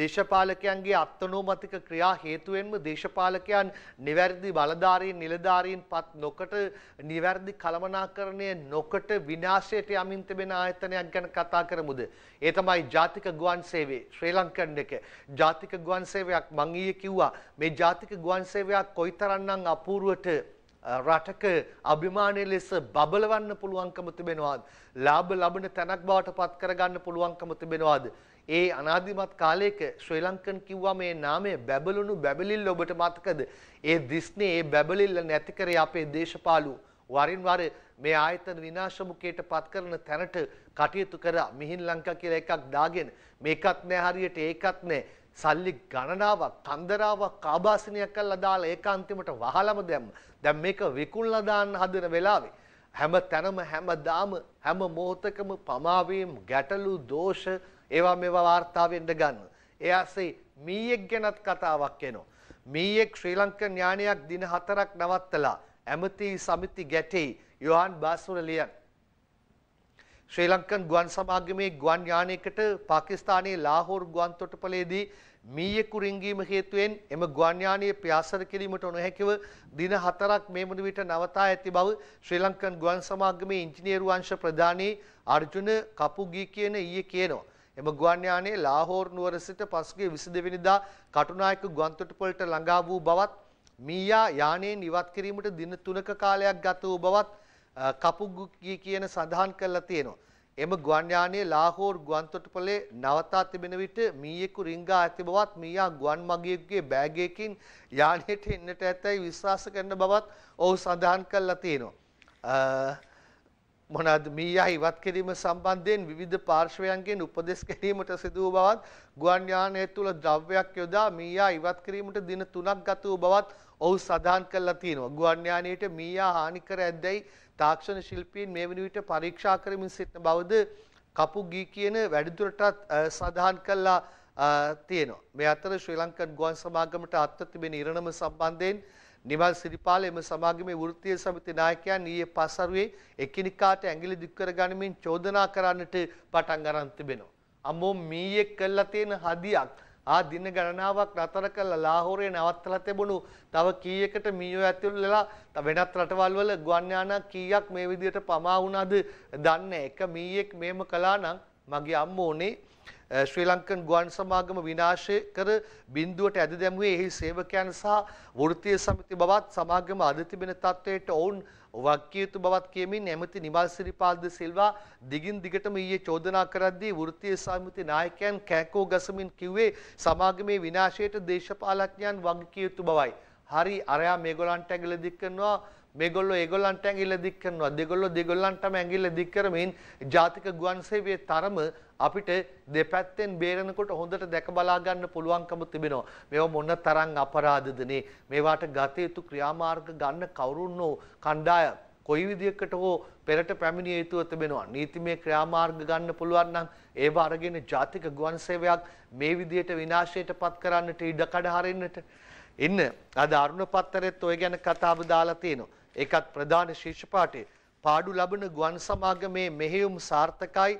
දේශපාලකයන්ගේ අත්තනෝමතික ක්‍රියා හේතුවෙන්ම දේශපාලකයන් නිවැරදි බලධාරීන් නිලධාරීන් පත් නොකට නිවැරදි කළමනාකරණය නොකට විනාශයට යමින් තිබෙන ආයතනයක් ගැන කතා කරමුද. ඒ තමයි ජාතික ගුවන් සේවේ ශ්‍රී ලංකන් එක ජාතික ගුවන් සේවයක් මං ඊයේ කිව්වා මේ ජාතික ගුවන් සේවයක් කොයිතරම්නම් අපූර්වට රටක අභිමානය ලෙස බබලවන්න පුළුවන්කම තිබෙනවාද ලාභ ලබන තැනක් බවට පත් කරගන්න පුළුවන්කම තිබෙනවාද ඒ අනාදිමත් කාලයක ශ්‍රී ලංකන් කිව්වා මේ නාමය බැබළුණු බැබලිල්ල ඔබට මතකද? ඒ දිස්නේ ඒ බැබලිල්ල නැති කරේ අපේ දේශපාලු වරින් වර මේ ආයතන විනාශ මුඛයට පත් කරන තැනට කටයුතු කරා මිහින් ලංකා කියලා එකක් දාගෙන මේකත් නෑ හරියට ඒකත් නෑ සල්ලි ගණනාවක් කන්දරාවක් ආభాසනයක් කරලා දාලා ඒක අන්තිමට වහලම දැම්ම. දැන් මේක විකුණලා දාන්න හදන වෙලාවේ හැම තැනම හැමදාම හැම මොහොතකම පමාවීම් ගැටලු දෝෂ ඒවා මේවා වාර්තා වෙන්න ගන්න. ඒ ඇසේ මීයෙක් ගැනත් කතාවක් එනවා. මීයෙක් ශ්‍රී ලංකන් ඥානයක් දින හතරක් නවත්තලා ඇමති සමිති ගැටේ යොහන් බාස්වල ලියන. ශ්‍රී ලංකන් ගුවන් සමාගමේ ගුවන් යානයකට පාකිස්තානයේ ලාහෝර් ගුවන් තොටුපළේදී මීයෙකු රිංගීම හේතුවෙන් එම ගුවන්යානය ප්‍යාසර කිරීමට නොහැකිව දින හතරක් මේ මුදු විට නවතා ඇති බව ශ්‍රී ලංකන් ගුවන් සමාගමේ ඉංජිනේරු අංශ ප්‍රධානී අර්ජුන කපුගී කියන ඊයේ කියනවා. එම ගුවන් යානය ලාහෝර් නුවර සිට පසුගිය 22 වෙනිදා කටුනායක ගුවන්තොටුපළට ළඟා වූ බවත් මීයා යානයෙන් ඉවත් කිරීමට දින 3ක කාලයක් ගත වූ බවත් කපුගුකි කියන සඳහන් කරලා තියෙනවා. එම ගුවන් යානය ලාහෝර් ගුවන්තොටුපළේ නවතා තිබෙන විට මීයෙකු රිංගා ඇති බවත් මීයා ගුවන් මගියෙකුගේ බෑගයකින් යානයට එන්නට ඇතැයි විශ්වාස කරන බවත් ඔහු සඳහන් කරලා තියෙනවා. මොනවාද මීයා ඉවත් කිරීම සම්බන්ධයෙන් විවිධ පාර්ශවයන්ගෙන් උපදෙස් ගැනීමට සිදු වූ බවත් ගුවන් යානය තුළ ද්‍රව්‍යයක් යොදා මීයා ඉවත් කිරීමට දින 3ක් ගත වූ බවත් ඔහු සඳහන් කරලා තියෙනවා. ගුවන් යානයට මීයා හානි කර ඇද්දයි තාක්ෂණ ශිල්පීන් මේ වන විට පරීක්ෂා කරමින් සිටන බවද කපුගී කියන වැඩිදුරටත් සඳහන් කරලා තියෙනවා. මේ අතර ශ්‍රී ලංකන් ගුවන් සමාගමට අත්ව තිබෙන ඉරණම සම්බන්ධයෙන් නිවල් සිරිපාල එම සමාගමේ වෘත්තීය සමිති නායකයන් ඊයේ පස්වරුවේ එකිනෙකාට ඇඟිලි දික් කරගනිමින් චෝදනා කරන්නට පටන් අරන් තිබෙනවා. අම්මෝ මීයේ කළා තියෙන හදියක් ආ දින ගණනාවක් නතර කරලා ලාහෝරේ නවත්තලා තිබුණු තව කීයකට මීයෝ ඇතුළු වෙලා වෙනත් රටවල් වල ගුවන් යානා කීයක් මේ විදිහට පමා වුණාද දන්නේ එක මීයෙක් මේම කළා නම් මගේ අම්මෝනේ ශ්‍රී ලංකන් ගුවන් සමාගම විනාශය කර බින්දුවට ඇද දැමුවේ එහි සේවකයන් සහ වෘත්තීය සමිති බවත් සමාගම අද තිබෙන තත්වයට ඔවුන් වක්කිය යුතු බවත් කියමින් ඇමති නිමල් සිරිපාල්ද සිල්වා දිගින් දිගටම ඊයේ චෝදනා කරද්දී වෘත්තීය සමිති නායකයන් කෑකෝ ගසමින් කිව්වේ සමාගමේ විනාශයට දේශපාලඥයන් වගකිය යුතු බවයි. හරි අරයා මේගොල්ලන්ට ඇඟිල්ල දික් කරනවා මේගොල්ලෝ ඒගොල්ලන්ට ඇඟිල්ල දික් කරනවා දෙගොල්ලෝ දෙගොල්ලන්ටම ඇඟිල්ල දික් කරමින් ජාතික ගුවන් සේවයේ තරම අපිට දෙපැත්තෙන් බේරෙනකොට හොඳට දැක බලා ගන්න පුළුවන්කම තිබෙනවා. මේවා මොන තරම් අපරාධදනේ. මේවාට ගත යුතු ක්‍රියාමාර්ග ගන්න කවුරුන් හෝ කණ්ඩායම් කොයි විදිහකට හෝ පෙරට පැමිණිය යුතුව තිබෙනවා. නීතිමය ක්‍රියාමාර්ග ගන්න පුළුවන් නම් ඒව අරගෙන ජාතික ගුවන් සේවයක් මේ විදිහට විනාශයට පත් කරන්නට ඉඩ කඩ හරින්නට ඉන්න අද අරුණ පත්තරෙත් ඔය ගැන කතාව දාලා තියෙනවා. ඒකත් ප්‍රධාන ශීර්ෂ පාඨයේ පාඩු ලබන ගුවන් සමාගමේ මෙහෙයුම් සාර්ථකයි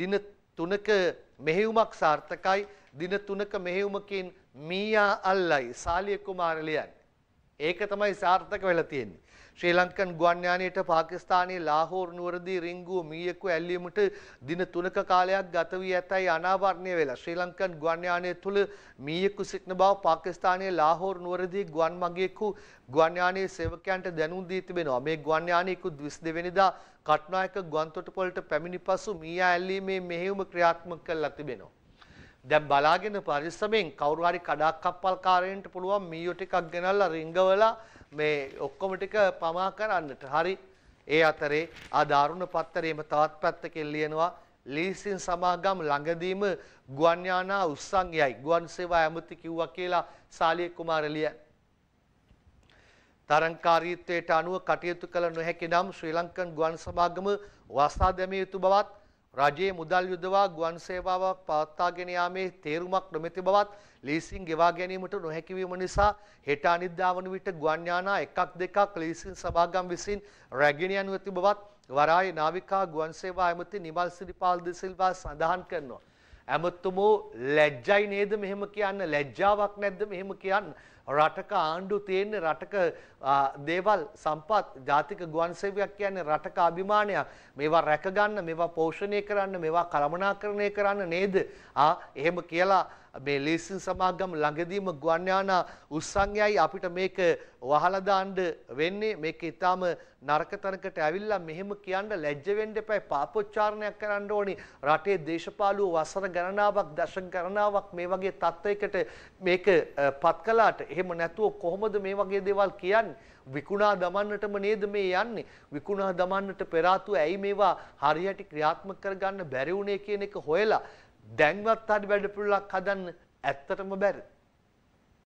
දින 3ක මෙහෙයුමක් සාර්ථකයි දින 3ක මෙහෙයුමකින් මීයා අල්ලයි සාලිය කුමාර ලියන්නේ ඒක තමයි සාර්ථක වෙලා තියෙන්නේ. ශ්‍රී ලංකන් ගුවන් යානයට පාකිස්තානයේ ලාහෝර් නුවරදී රිංගුව මීයකු ඇල්ලීමට දින 3ක කාලයක් ගත වී ඇතයි අනාවරණය වෙලා. ශ්‍රී ලංකන් ගුවන් යානය තුළ මීයකු සිටින බව පාකිස්තානයේ ලාහෝර් නුවරදී ගුවන් මගියෙකු ගුවන් යානයේ සේවකයන්ට දැනුම් දී තිබෙනවා. මේ ගුවන් යානයකු 22 වෙනිදා කට්නායක ගුවන්තොටුපළට පැමිණි පසු මීයා ඇල්ලීමේ මෙහෙයුම ක්‍රියාත්මක කළා තිබෙනවා. දැන් බලාගෙන පරිස්සමෙන් කවුරු හරි කඩාකප්පල්කාරයන්ට පුළුවන් මීයෝ ටිකක් ගෙනල්ලා රිංගවලා මේ ඔක්කොම ටික පමා කරන්නට. හරි. ඒ අතරේ ආ දාරුණ පත්තරේම තවත් පැත්තකින් ලියනවා ලීසින් සමාගම් ළඟදීම ගුවන් යානා උස්සන්ගයයි ගුවන් සේවා ඇමති කිව්වා කියලා සාලිය කුමාර ලියන. තරංකාරීත්වයට අනුව කටයුතු කළ නොහැකි නම් ශ්‍රී ලංකන් ගුවන් සමාගම වසා දැමිය යුතු බවත් රජයේ මුදල් යුදවා ගුවන් සේවාවක් පවත්වාගෙන යාමේ තේරුමක් නොමැති බවත් ලීසින් ගෙවා ගැනීමට නොහැකි වීම නිසා හෙට අනිද්දා වන විට ගුවන් යානා එකක් දෙකක් ලීසින් සභාගම් විසින් රැගෙන යනු ඇති බවත් වරායේ නාවිකා ගුවන් සේවා ඇමති නිමල් සිරිපාල් ද සිල්වා සඳහන් කරනවා. ඇමතුමෝ ලැජ්ජයි නේද මෙහෙම කියන්න ලැජ්ජාවක් නැද්ද මෙහෙම කියන්න රටක ආණ්ඩු තියෙන්නේ රටක දේවල් සම්පත් ජාතික ගුවන් සේවයක් කියන්නේ රටක අභිමානයක් මේවා රැකගන්න මේවා පෝෂණය කරන්න මේවා කළමනාකරණය කරන්න නේද ආ එහෙම කියලා මේ ලේසින් සමාගම් ළඟදීම ගුවන්යානා උස්සංයයි අපිට මේක වහලා දාන්න වෙන්නේ මේක ඊටාම නරක තැනකට ඇවිල්ලා මෙහෙම කියන්න ලැජ්ජ වෙන්න එපා පාපොච්චාරණයක් කරන්න ඕනි රටේ දේශපාලුව වසර ගණනාවක් දශක ගණනාවක් මේ වගේ තත්ත්වයකට මේක පත් කළාට එහෙම නැතුව කොහොමද මේ වගේ දේවල් කියන්නේ විකුණා දමන්නටම නේද මේ යන්නේ විකුණා දමන්නට පෙර ඇයි මේවා හරියට ක්‍රියාත්මක කරගන්න බැරි වුණේ කියන එක හොයලා දැන්වත් හරි වැඩපුළක් හදන්න ඇත්තටම බැරි.